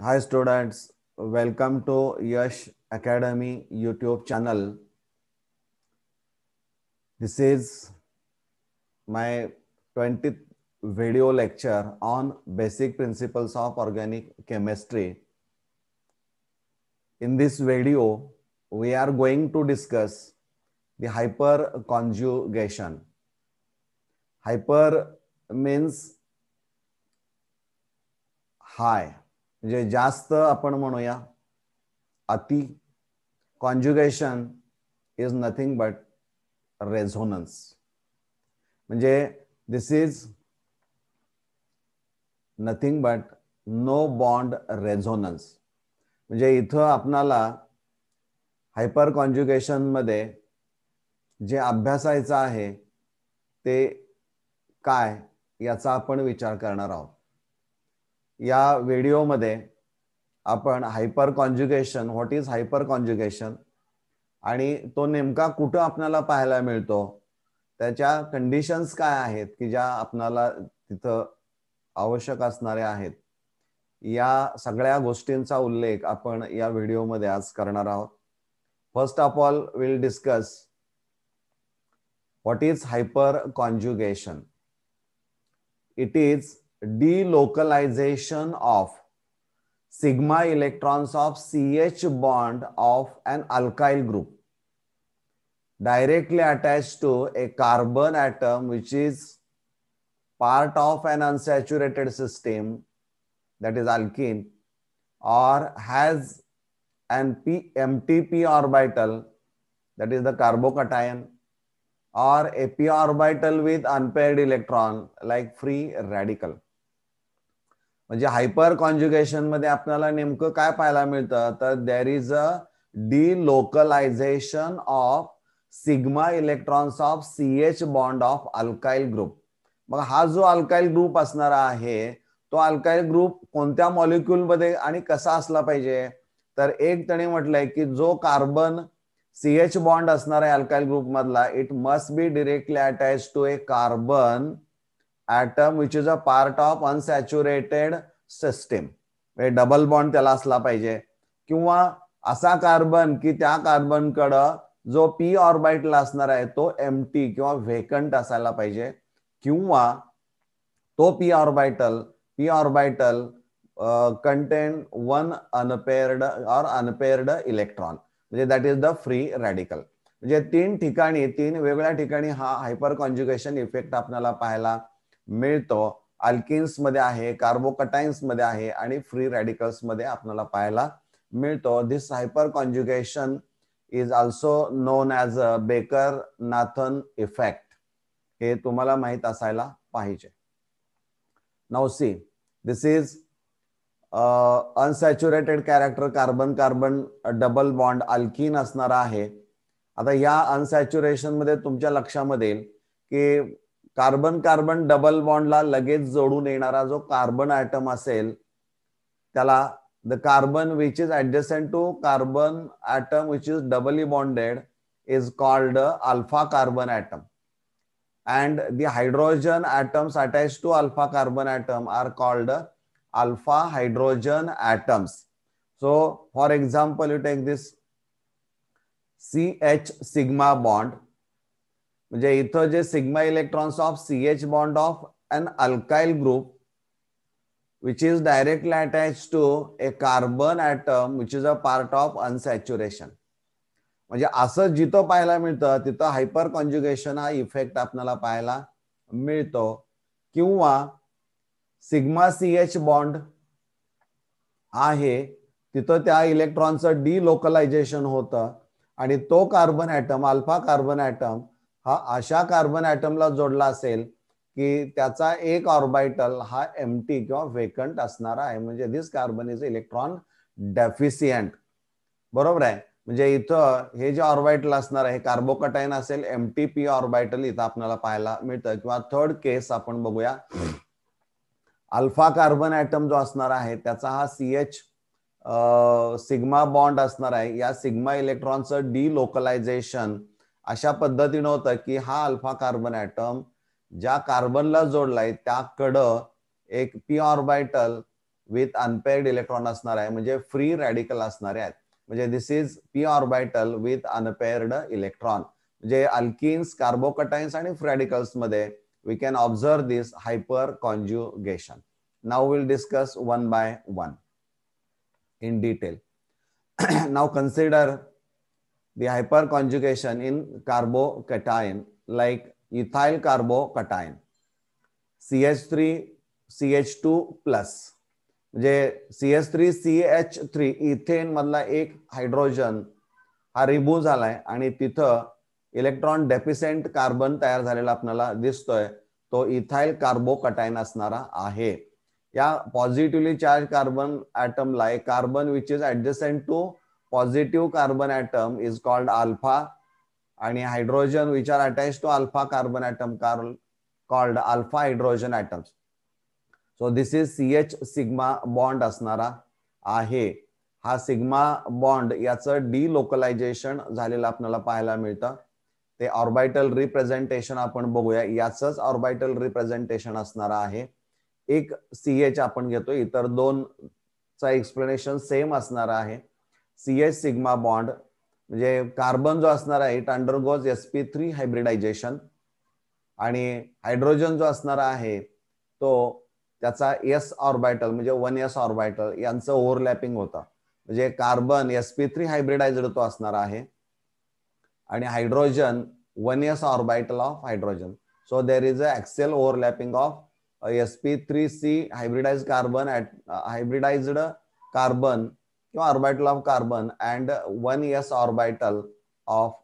Hi students, welcome to Yash Academy YouTube channel. This is my 20th video lecture on basic principles of organic chemistry. In this video, we are going to discuss the hyper conjugation. Hyper means high म्हणजे जास्त आपण म्हणूया अति conjugation is nothing but resonance म्हणजे this is nothing but no bond resonance म्हणजे इथं आपणाला hyper मध्ये जे अभ्यासायचं आहे ते काय याचा आपण विचार करणार आहोत या व्हिडिओमध्ये आपण hyper conjugation what is hyper conjugation आणि तो नेमका कुठं आपल्याला पाहायला मिळतो त्याच्या कंडिशन्स काय आहेत की ज्या आपणाला तिथं आवश्यक असणाऱ्या आहेत या सगळ्या गोष्टींचा उल्लेख आपण या व्हिडिओमध्ये आज करणार आहोत first of all will discuss what is hyper conjugation it is delocalization of sigma electrons of CH bond of an alkyl group directly attached to a carbon atom which is part of an unsaturated system that is alkene or has an P MTP orbital that is the carbocation or a p orbital with unpaired electron like free radical. म्हणजे hyper conjugation मध्ये आपल्याला नेमकं काय पाहायला मिळतं तर there is a delocalization of sigma electrons of C H bond of alkyl group मग हा जो अल्काइल ग्रुप असणारा आहे तो अल्काइल ग्रुप कोणत्या मॉलिक्युलमध्ये आणि कसा असला पाहिजे तर एक त्याने म्हटलंय की जो कार्बन सी एच बॉन्ड असणार आहे अल्काइल ग्रुप मधला it must be directly attach to a carbon atom which is a part of unsaturated system double bond त्याला असला पाहिजे किंवा असा कार्बन की त्या कार्बन कड जो पी ऑर्बाईटला असणार आहे तो एम टी किंवा व्हेकंट असायला पाहिजे किंवा तो P orbital P orbital contain one unpaired or unpaired electron म्हणजे that is the free radical म्हणजे तीन ठिकाणी तीन वेगळ्या ठिकाणी हा हायपर कॉन्ज्युकेशन इफेक्ट आपल्याला पाहायला मिळतो अल्किन्स मध्ये आहे कार्बोकटाइन्स मध्ये आहे आणि फ्री रॅडिकल्स मध्ये आपल्याला पाहायला मिळतो this hyper conjugation is also known as a Baker Nathan effect हे तुम्हाला माहीत असायला पाहिजे नाव see this is unsaturated character carbon carbon double bond alkene असणारा आहे आता या अनसॅच्युरेशन मध्ये तुमच्या लक्षामध्ये येईल की कार्बन कार्बन डबल बॉन्डला लगेच जोडून येणारा जो कार्बन आयटम असेल त्याला the carbon which is adjacent to carbon atom which is doubly bonded is called alpha carbon atom and the hydrogen atoms attach to alpha carbon atom are called alpha hydrogen atoms so for example you take this C H sigma bond म्हणजे इथं जे sigma electrons of C H bond of an alkyl group which is directly attach to a carbon atom which is a part of unsaturation म्हणजे असं जिथं पाहायला मिळतं तिथं hyper कॉन्ज्युगेशन हा इफेक्ट आपल्याला पाहायला मिळतो किंवा सिग्मा सी एच बॉन्ड आहे तिथं त्या इलेक्ट्रॉनचं डी लोकलायझेशन होतं आणि तो carbon atom alpha carbon atom हा अशा कार्बन ऍटमला जोडला असेल की त्याचा एक ऑर्बायटल हा एमटी किंवा वेकंट असणार आहे म्हणजे this carbon is electron deficient बरोबर आहे म्हणजे इथं हे जे ऑर्बायटल असणार आहे कार्बोकटाईन असेल एम टी पी ऑर्बायटल इथं आपल्याला पाहायला मिळतं किंवा थर्ड केस आपण बघूया अल्फा कार्बन ऍटम जो असणार आहे त्याचा हा सी एच सिग्मा बॉन्ड असणार आहे या सिग्मा इलेक्ट्रॉनचं डी लोकलायझेशन अशा पद्धतीनं होतं की हा अल्फा कार्बन ऍटम ज्या कार्बनला जोडलाय त्याकडं एक P orbital with unpaired electron असणार आहे म्हणजे फ्री रॅडिकल असणारे आहेत म्हणजे this is P orbital with unpaired electron म्हणजे अल्किन्स कार्बोकटाइन्स आणि फ्रॅडिकल्स मध्ये we can observe this hyper hyperconjugation now will discuss one by one in detail now consider the hyperconjugation in carbocation like ethyl carbocation CH3 CH2 plus म्हणजे C H three C H three ethane मधला एक hydrogen हा remove झालाय आणि तिथं electron डेफिसेंट carbon तयार झालेला आपल्याला दिसतोय तो इथाईल कार्बोकटाईन असणारा आहे या पॉझिटिव्हली चार्ज कार्बन ऍटमला एक carbon which is adjacent to positive carbon atom is called alpha आणि hydrogen which are attach to alpha carbon atom called alpha hydrogen atoms so this is C H sigma bond असणारा आहे हा sigma bond याचं delocalization झालेलं आपल्याला पाहायला मिळतं ते ऑर्बायटल रिप्रेझेंटेशन आपण बघूया याच ऑर्बायटल रिप्रेझेंटेशन असणार आहे एक सी एच आपण घेतो इतर दोन चा एक्सप्लेनेशन सेम असणार आहे सी एस सिग्मा बॉन्ड म्हणजे कार्बन जो असणार आहे it undergoes S P three hybridization आणि हायड्रोजन जो असणारा आहे तो त्याचा एस ऑर्बायटल म्हणजे वन एस ऑर्बायटल यांचं ओव्हरलॅपिंग होता म्हणजे carbon S P three hybridized तो असणार आहे आणि hydrogen one S orbital of hydrogen so there is a axial overlapping of S P three C hybridize carbon hybridized carbon किंवा orbital of carbon and one S orbital of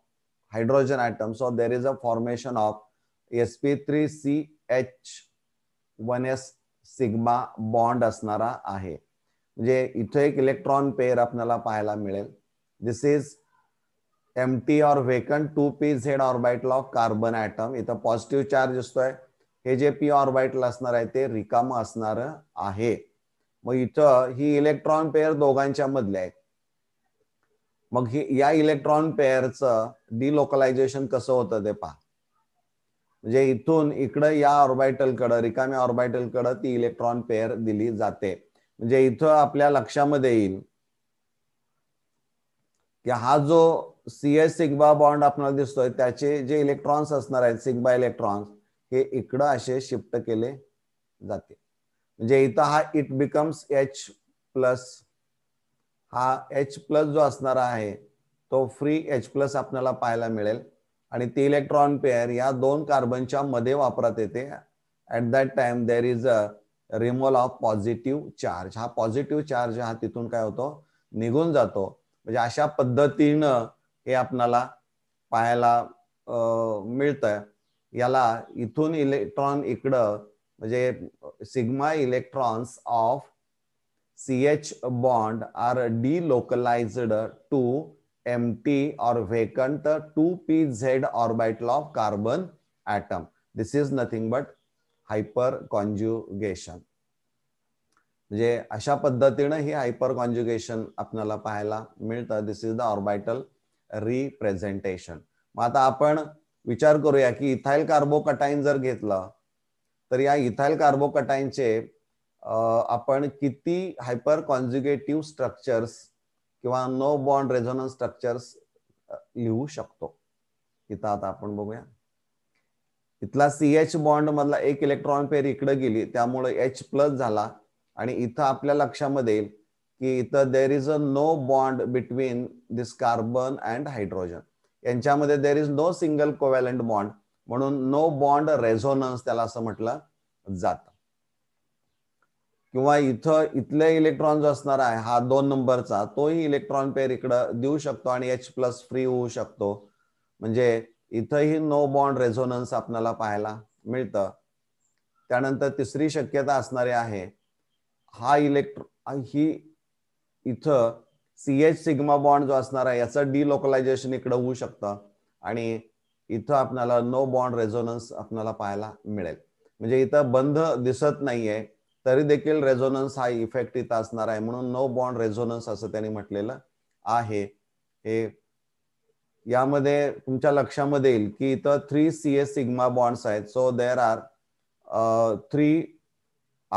hydrogen so formation of S P three C H one S sigma bond असणारा आहे म्हणजे इथे एक electron pair आपल्याला पाहायला मिळेल this is empty or vacant two P Z orbital of carbon atom इथं positive charge असतोय हे जे पी ऑर्बायटल असणार आहे ते रिकाम असणार आहे मग इथं ही इलेक्ट्रॉन पेअर दोघांच्या मधल्या आहेत मग ही या इलेक्ट्रॉन पेअरचं डिलोकलायझेशन कसं होतं ते पहा म्हणजे इथून इकडं या कडे रिकाम्या कडे ती इलेक्ट्रॉन पेअर दिली जाते म्हणजे इथं आपल्या लक्षामध्ये येईल की हा जो सी एस सिग्बा बॉन्ड आपल्याला दिसतोय त्याचे जे इलेक्ट्रॉन्स असणार आहेत सिग्बा इलेक्ट्रॉन्स हे इकडं असे शिफ्ट केले जाते म्हणजे इथं हा इट बिकम्स एच प्लस हा एच प्लस जो असणारा आहे तो फ्री एच प्लस आपल्याला पाहायला मिळेल आणि ती इलेक्ट्रॉन पेअर या दोन कार्बनच्या मध्ये वापरात येते at that time there is a removal of positive charge हा पॉझिटिव्ह चार्ज हा तिथून काय होतो निघून जातो म्हणजे अशा पद्धतीनं हे आपल्याला पाहायला मिळतंय याला इथून इलेक्ट्रॉन इकडं म्हणजे sigma electrons of C H bond are delocalized to empty or vacant two P Z orbital of carbon atom this is nothing but hyperconjugation म्हणजे अशा पद्धतीनं ही हायपर कॉन्ज्युगेशन आपल्याला पाहायला मिळतं this is the orbital representation मग आता आपण विचार करूया की इथाईल कार्बोकटाईन जर घेतलं तर या इथाईल कार्बोकटाईनचे आपण किती हायपर कॉन्झ्युगेटिव्ह स्ट्रक्चर्स किंवा नो बॉन्ड रेझोनन्स स्ट्रक्चर्स लिहू शकतो इथं आता आपण बघूया इथला सी एच बॉन्ड मधला एक इलेक्ट्रॉन पेर इकडे गेली त्यामुळे एच प्लस झाला आणि इथं आपल्या लक्षामध्ये येईल की इथं there is a no bond between this carbon and hydrogen यांच्यामध्ये there is no single covalent bond म्हणून नो बॉन्ड रेझोनन्स त्याला असं म्हटलं जात किंवा इथं इथले इलेक्ट्रॉन जो असणार आहे हा दोन नंबरचा तोही इलेक्ट्रॉन पेर इकडं देऊ शकतो आणि एच प्लस फ्री होऊ शकतो म्हणजे इथंही नो बॉन्ड रेझोनन्स आपल्याला पाहायला मिळतं त्यानंतर तिसरी शक्यता असणारी आहे हा इलेक्ट्रो ही इथं सी एच सिग्मा बॉन्ड जो असणार आहे याचं डिलोकलायझेशन इकडं होऊ शकतं आणि इथं आपल्याला नो बॉन्ड रेझोनन्स आपल्याला पाहायला मिळेल म्हणजे इथं बंध दिसत नाहीये तरी देखील रेझोनन्स हा इफेक्ट इथं असणार आहे म्हणून नो बॉन्ड रेझोनन्स असं त्यांनी म्हटलेलं आहे हे यामध्ये तुमच्या लक्षामध्ये येईल की इथं three C S sigma bonds आहेत so there are three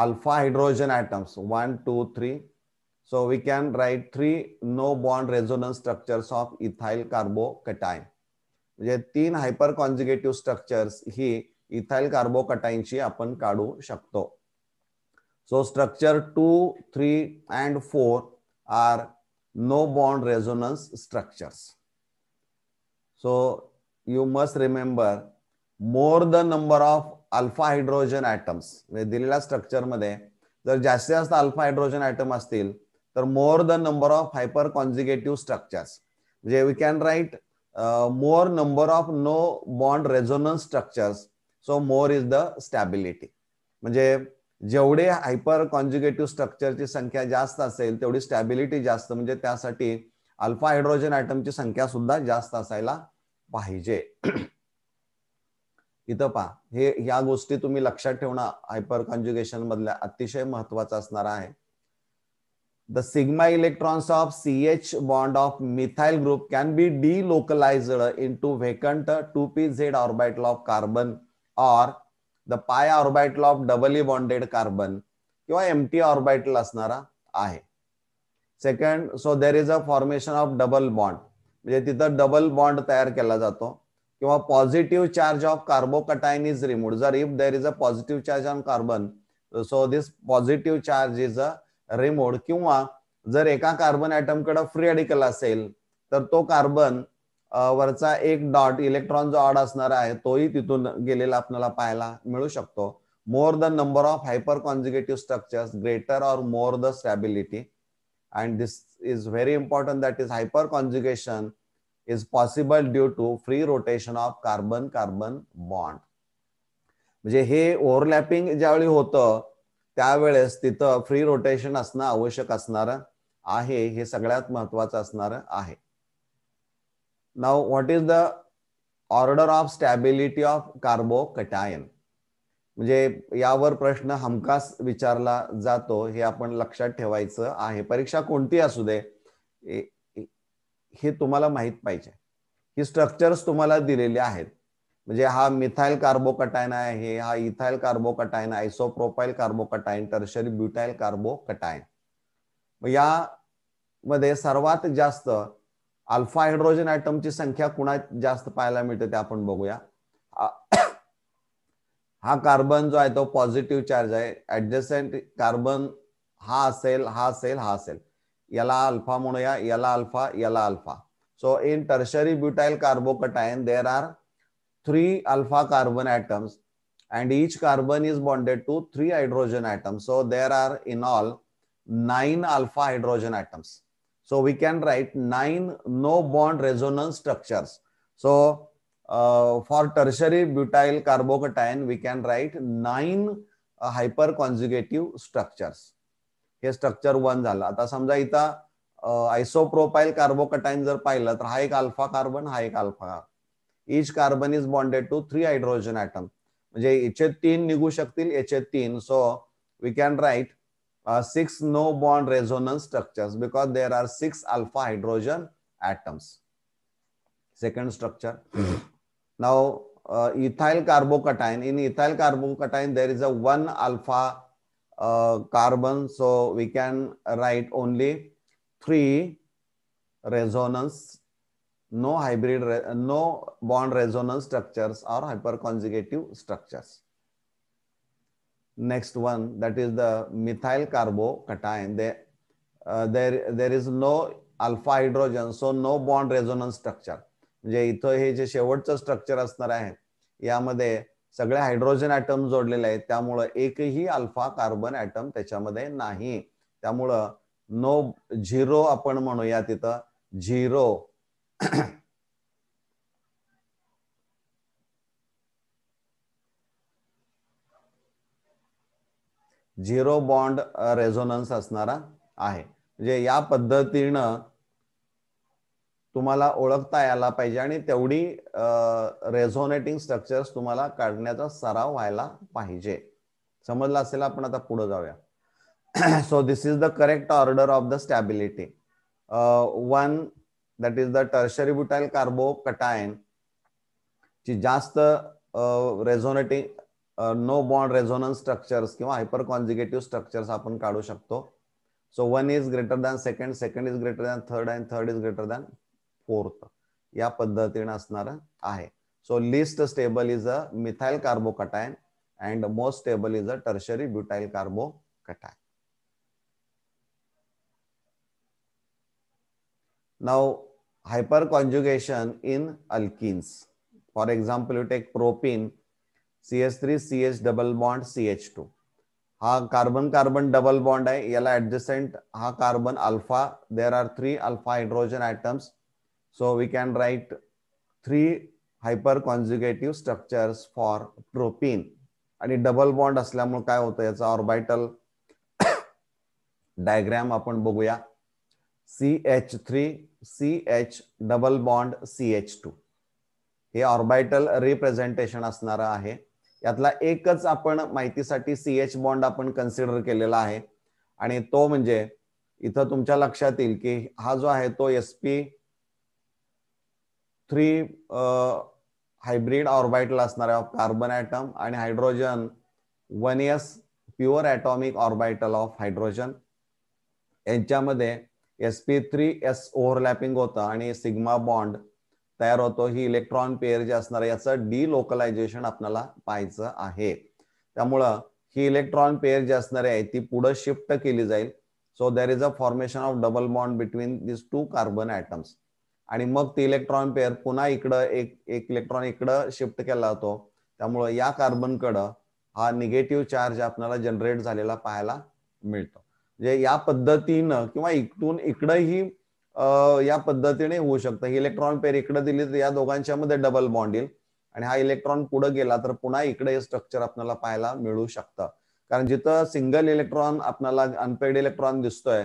alpha hydrogen atoms one two three so we can write three no bond resonance structures of ethyl carbocation म्हणजे तीन हायपर कॉन्झिगेटिव्ह स्ट्रक्चर्स ही ethyl कार्बोकटाईनची आपण काढू शकतो सो structure two three and four are no bond resonance structures so you must remember more the number of alpha hydrogen atoms म्हणजे दिलेल्या स्ट्रक्चरमध्ये जर जास्तीत जास्त अल्फा हायड्रोजन ॲटम असतील तर more the number of hyperconjugative structures म्हणजे we can write more number of no bond bond resonance so more is the stability म्हणजे जेवढे हायपर स्ट्रक्चर स्ट्रक्चरची संख्या जास्त असेल तेवढी स्टॅबिलिटी जास्त म्हणजे त्यासाठी अल्फा हायड्रोजन आयटमची संख्या सुद्धा जास्त असायला पाहिजे इथं पहा हे या गोष्टी तुम्ही लक्षात ठेवणं हायपर कॉन्ज्युगेशन मधल्या अतिशय महत्वाचं असणार आहे the sigma electrons of CH bond of methyl group can be delocalized into vacant 2pz orbital of carbon or the pi orbital of doubly bonded carbon किंवा एमटी orbital असणारा आहे second so there is a formation of double bond म्हणजे तिथं double bond तयार केला जातो किंवा positive charge of carbocation is remove जर if there is a positive charge on carbon so this positive charge is a removed किंवा जर एका कार्बन कडे फ्री अडिकल असेल तर तो कार्बन वरचा एक डॉट इलेक्ट्रॉन जो ऑड असणार आहे तोही तिथून गेलेला आपल्याला पाहायला मिळू शकतो more the number of hyperconjugative structures greater or more the stability and this is very important that is hyperconjugation is possible due to free rotation of carbon carbon bond म्हणजे हे overlapping ज्यावेळी होतं त्यावेळेस तिथं free rotation असणं आवश्यक असणार आहे हे सगळ्यात महत्वाचं असणार आहे now what is the order of stability of carbocation म्हणजे यावर प्रश्न हमखास विचारला जातो हे आपण लक्षात ठेवायचं आहे परीक्षा कोणती असू दे हे तुम्हाला माहीत पाहिजे ही स्ट्रक्चर्स तुम्हाला दिलेले आहेत म्हणजे हा मिथाईल कार्बोकटायन आहे हा ethyl carbocation isopropyl carbocation tertiary butyl carbocation या मध्ये सर्वात जास्त अल्फा हायड्रोजन आयटमची संख्या कुणा जास्त पाहायला मिळते ते आपण बघूया हा कार्बन जो आहे तो पॉझिटिव्ह चार्ज आहे ऍडजस्टंट कार्बन हा असेल हा असेल हा असेल याला अल्फा म्हणूया याला अल्फा याला alpha so in tertiary butyl carbocation there are three alpha carbon atoms and each carbon is bonded to three hydrogen atoms. So there are in all nine alpha hydrogen atoms. So we can write nine no bond resonance structures. So uh, for tertiary butyl carbocation, we can write nine uh, hyperconjugative structures. हे structure one झालं आता समजा इथं आयसोप्रोपाईल कार्बोकटाईन जर पाहिलं तर हा एक अल्फा कार्बन हा एक alpha each carbon is bonded to three hydrogen atoms म्हणजे इचे तीन निघू शकतील याचे तीन so we can write six no bond resonance structure because there are six alpha hydrogen atoms second structure now ethyl carbo in ethyl carbo there is a one alpha carbon so we can write only three resonance no hybrid no bond resonance structures or hyperconjugative structures next one that is the methyl carbocation they uh, there there is no alpha hydrogen so no bond resonance structure म्हणजे इथं हे जे शेवटचं structure असणार आहे यामध्ये सगळे hydrogen atom जोडलेले आहेत त्यामुळं एकही अल्फा कार्बन ऍटम त्याच्यामध्ये नाही त्यामुळं नो झिरो आपण म्हणूया तिथं झिरो झिरो बॉन्ड रेझोनन्स असणारा आहे म्हणजे या पद्धतीनं तुम्हाला ओळखता यायला पाहिजे आणि तेवढी रेझोनेटिंग स्ट्रक्चर्स तुम्हाला काढण्याचा सराव व्हायला पाहिजे समजला असेल आपण आता पुढे जाऊया so this is the correct order of the stability one that is the tertiary butyl cation ची जास्त resonating no bond resonance structures किंवा हायपर कॉन्झिगेटिव्ह स्ट्रक्चर्स आपण काढू शकतो so one is greater than second second is greater than third and third is greater than fourth या पद्धतीने असणार आहे so least stable is a methyl cation and most stable is a tertiary butyl cation Now, hyperconjugation in alkenes. For example, you take propene, double CH double bond, CH2. हा carbon carbon double bond आहे याला adjacent हा carbon alpha there are three alpha hydrogen atoms so we can write three hyperconjugative structures for propene आणि double bond असल्यामुळे काय होतं याचा orbital diagram आपण बघूया C H three C H double bond C H two हे orbital representation असणार आहे यातला एकच आपण माहितीसाठी सी एच बॉन्ड आपण कन्सिडर केलेला आहे आणि तो म्हणजे इथं तुमच्या लक्षात येईल की हा जो आहे तो S P three hybrid orbital असणार आहे ऑफ कार्बन ॲटम आणि hydrogen one S pure atomic orbital of hydrogen यांच्यामध्ये S P three S overlapping होतं आणि सिग्मा बॉन्ड तयार होतो ही इलेक्ट्रॉन पेअर जे असणार याचं डी लोकलायझेशन आपल्याला पाहायचं आहे त्यामुळं ही इलेक्ट्रॉन पेअर जी असणारी आहे ती पुढे शिफ्ट केली जाईल so there is a formation of double bond between this two carbon atoms आणि मग ती इलेक्ट्रॉन पेअर पुन्हा इकडं एक एक इलेक्ट्रॉन इकडं शिफ्ट केला जातो त्यामुळं या कार्बनकडं हा निगेटिव्ह चार्ज आपल्याला जनरेट झालेला पाहायला मिळतो म्हणजे या पद्धतीनं किंवा इकडून इकडंही या पद्धतीने होऊ शकतं ही इलेक्ट्रॉन पेर इकडे दिली तर या दोघांच्या मध्ये डबल बॉन्ड येईल आणि हा इलेक्ट्रॉन पुढे गेला तर पुन्हा इकडे हे स्ट्रक्चर आपल्याला पाहायला मिळू शकतं कारण जिथं सिंगल इलेक्ट्रॉन आपल्याला अनपेड इलेक्ट्रॉन दिसतोय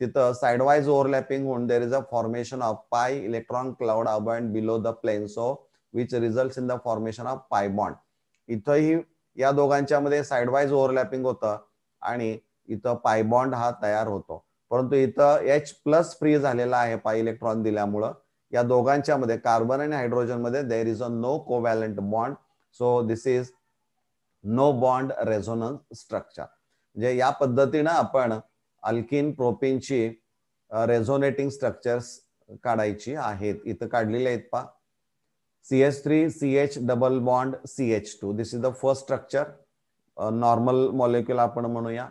तिथं साईडवाईज ओव्हरलॅपिंग होऊन there is a formation of pi electron cloud above and below the plane so which result in the formation of pi bond इथंही या दोघांच्या मध्ये साइडवाईज ओव्हरलॅपिंग होतं आणि इथं पायबॉन्ड हा तयार होतो परंतु इथं एच प्लस फ्री झालेला आहे पाय इलेक्ट्रॉन दिल्यामुळं या दोघांच्या मध्ये कार्बन आणि हायड्रोजन मध्ये there is a no covalent bond so this is no bond resonance structure म्हणजे या पद्धतीनं आपण अल्किन प्रोपिनची रेझोनेटिंग स्ट्रक्चर्स काढायची आहेत इथं काढलेले आहेत पा C H three C H double bond C H two this is the first structure normal molecule आपण म्हणूया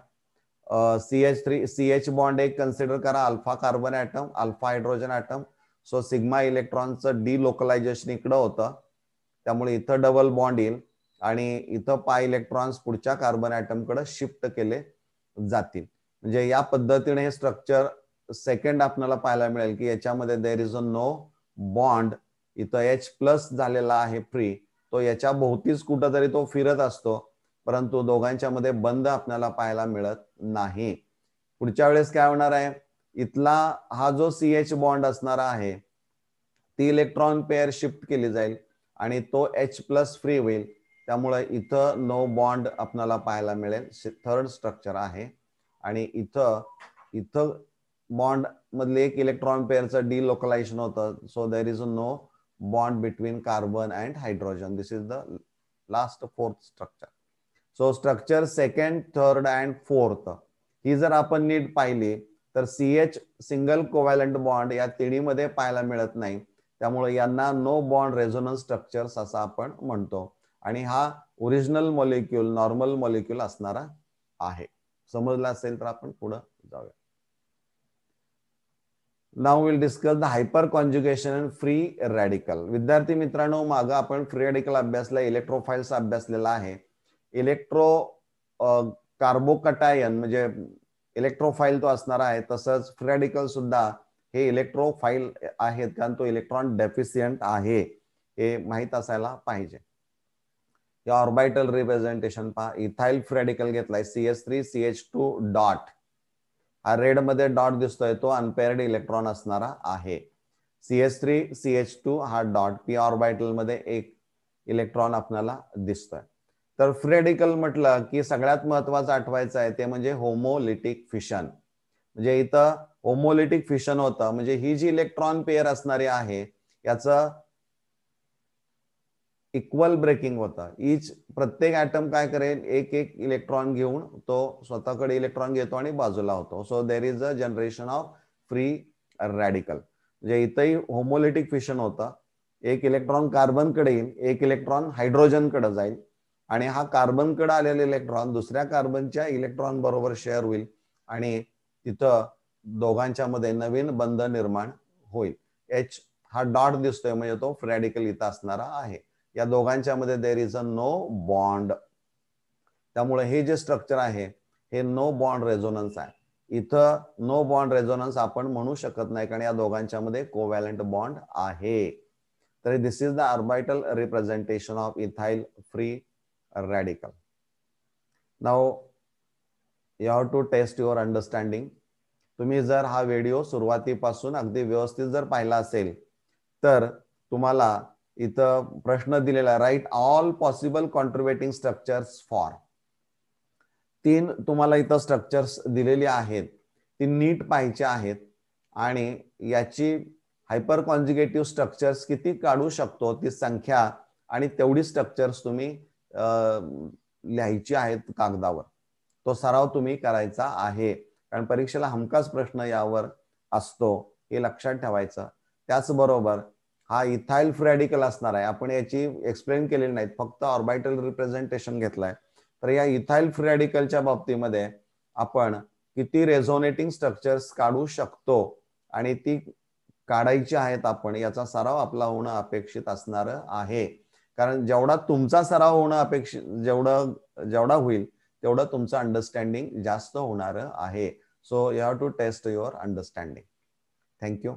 C H three C H bond एक कन्सिडर करा alpha carbon atom alpha hydrogen atom so sigma इलेक्ट्रॉनचं delocalization इकडं होतं त्यामुळे इथं double bond येईल आणि इथं पाय इलेक्ट्रॉन्स पुढच्या कार्बन कडे शिफ्ट केले जातील म्हणजे या पद्धतीने हे स्ट्रक्चर सेकंड आपल्याला पाहायला मिळेल की याच्यामध्ये there is a no bond इथं एच प्लस झालेला आहे फ्री तो याच्या भोवतीच तरी तो फिरत असतो परंतु दोघांच्या मध्ये बंद आपल्याला पाहायला मिळत नाही पुढच्या वेळेस काय होणार आहे इथला हा जो सी एच बॉन्ड असणारा आहे ती इलेक्ट्रॉन पेअर शिफ्ट केली जाईल आणि तो एच प्लस फ्री होईल त्यामुळे इथं नो बॉन्ड आपल्याला पाहायला मिळेल थर्ड स्ट्रक्चर आहे आणि इथं इथं बॉन्ड मधले एक इलेक्ट्रॉन पेअरचं डी लोकलायझेशन होतं so there is a no bond between carbon and hydrogen this is the last fourth structure so structure second third and fourth ही जर आपण नीट पाहिली तर C H single covalent bond या तिन्हीमध्ये पाहायला मिळत नाही त्यामुळे यांना नो बॉन्ड रेझोनन्स स्ट्रक्चर्स असा आपण म्हणतो आणि हा ओरिजिनल मॉलिक्युल नॉर्मल मॉलिक्युल असणारा आहे समजला असेल तर आपण पुढे जाऊया now will discuss the hyperconjugation and free radical विद्यार्थी मित्रांनो मागं आपण फ्री रॅडिकल अभ्यासला इलेक्ट्रोफाईल्स अभ्यासलेला आहे इलेक्ट्रो कार्बोकटायन म्हणजे इलेक्ट्रोफाईल तो असणार आहे तसंच फ्रेडिकल सुद्धा हे इलेक्ट्रोफाईल आहेत कारण तो इलेक्ट्रॉन डेफिशियंट आहे हे माहीत असायला पाहिजे या ऑर्बायटल रिप्रेझेंटेशन पहा इथाईल फ्रेडिकल घेतलाय C S three C H two dot हा रेड मध्ये डॉट दिसतोय तो अनपेअर्ड इलेक्ट्रॉन असणारा आहे C S three C H two हा डॉट पी ऑर्बायटल मध्ये एक इलेक्ट्रॉन आपल्याला दिसतोय तर फ्रेडिकल म्हटलं की सगळ्यात महत्वाचं आठवायचं आहे ते म्हणजे होमोलिटिक फिशन म्हणजे इथं होमोलिटिक फिशन होतं म्हणजे ही जी इलेक्ट्रॉन पेअर असणारी आहे याच इक्वल ब्रेकिंग होतं इच प्रत्येक ऍटम काय करेल एक एक इलेक्ट्रॉन घेऊन तो स्वतःकडे इलेक्ट्रॉन घेतो आणि बाजूला होतो so there is a generation of free radical म्हणजे इथंही होमोलिटिक फिशन होतं एक इलेक्ट्रॉन कडे येईल एक इलेक्ट्रॉन हायड्रोजन कडे जाईल आणि हा कार्बन कडे आलेला इलेक्ट्रॉन दुसऱ्या कार्बनच्या इलेक्ट्रॉन बरोबर शेअर होईल आणि तिथं दोघांच्या मध्ये नवीन बंध निर्माण होईल एच हा डॉट दिसतोय म्हणजे तो फ्रॅडिकल इथं असणारा आहे या दोघांच्या मध्ये there is a no bond त्यामुळे हे जे स्ट्रक्चर आहे हे नो बॉन्ड रेझोनन्स आहे इथं नो बॉन्ड रेझोनन्स आपण म्हणू शकत नाही कारण या दोघांच्या मध्ये कोवॅलंट बॉन्ड आहे तर this is the orbital representation of ethyl free radical. Now, you to test your understanding तुम्ही जर हा व्हिडिओ सुरुवातीपासून अगदी व्यवस्थित जर पाहिला असेल तर तुम्हाला इथं प्रश्न दिलेला write all possible contributing structures for तीन तुम्हाला इथं स्ट्रक्चर्स दिलेली आहेत ती नीट पाहिजे आहेत आणि याची हायपर कॉन्झिगेटिव्ह स्ट्रक्चर्स किती काढू शकतो ती संख्या आणि तेवढी स्ट्रक्चर्स तुम्ही लिहायची आहेत कागदावर तो सराव तुम्ही करायचा आहे कारण परीक्षेला हमखास प्रश्न यावर असतो हे लक्षात ठेवायचं त्याचबरोबर हा इथाईल फ्रॅडिकल असणार आहे आपण याची एक्सप्लेन केलेली नाहीत फक्त ऑर्बायटल रिप्रेझेंटेशन घेतलाय तर या इथाईल फ्रॅडिकलच्या बाबतीमध्ये आपण किती रेझोनेटिंग स्ट्रक्चर्स काढू शकतो आणि ती काढायची आहेत आपण याचा सराव आपला होणं अपेक्षित असणार आहे कारण जेवढा तुमचा सराव होणं अपेक्षित जेवढं जेवढा होईल तेवढं तुमचं अंडरस्टँडिंग जास्त होणार आहे so you have to test your understanding thank you